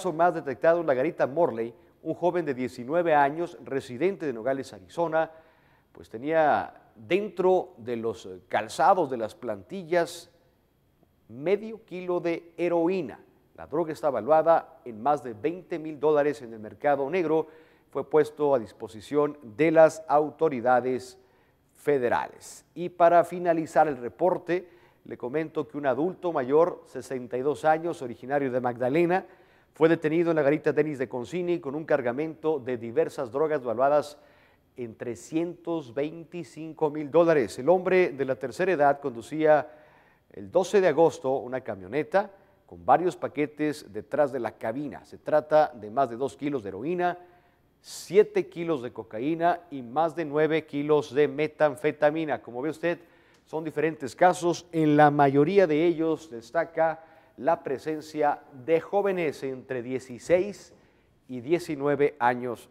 caso más detectado en la garita Morley, un joven de 19 años, residente de Nogales, Arizona, pues tenía dentro de los calzados de las plantillas medio kilo de heroína. La droga está valuada en más de 20 mil dólares en el mercado negro. Fue puesto a disposición de las autoridades federales. Y para finalizar el reporte, le comento que un adulto mayor, 62 años, originario de Magdalena, fue detenido en la garita Denis de Concini con un cargamento de diversas drogas valuadas en 325 mil dólares. El hombre de la tercera edad conducía el 12 de agosto una camioneta con varios paquetes detrás de la cabina. Se trata de más de 2 kilos de heroína, 7 kilos de cocaína y más de 9 kilos de metanfetamina. Como ve usted, son diferentes casos. En la mayoría de ellos destaca la presencia de jóvenes entre 16 y 19 años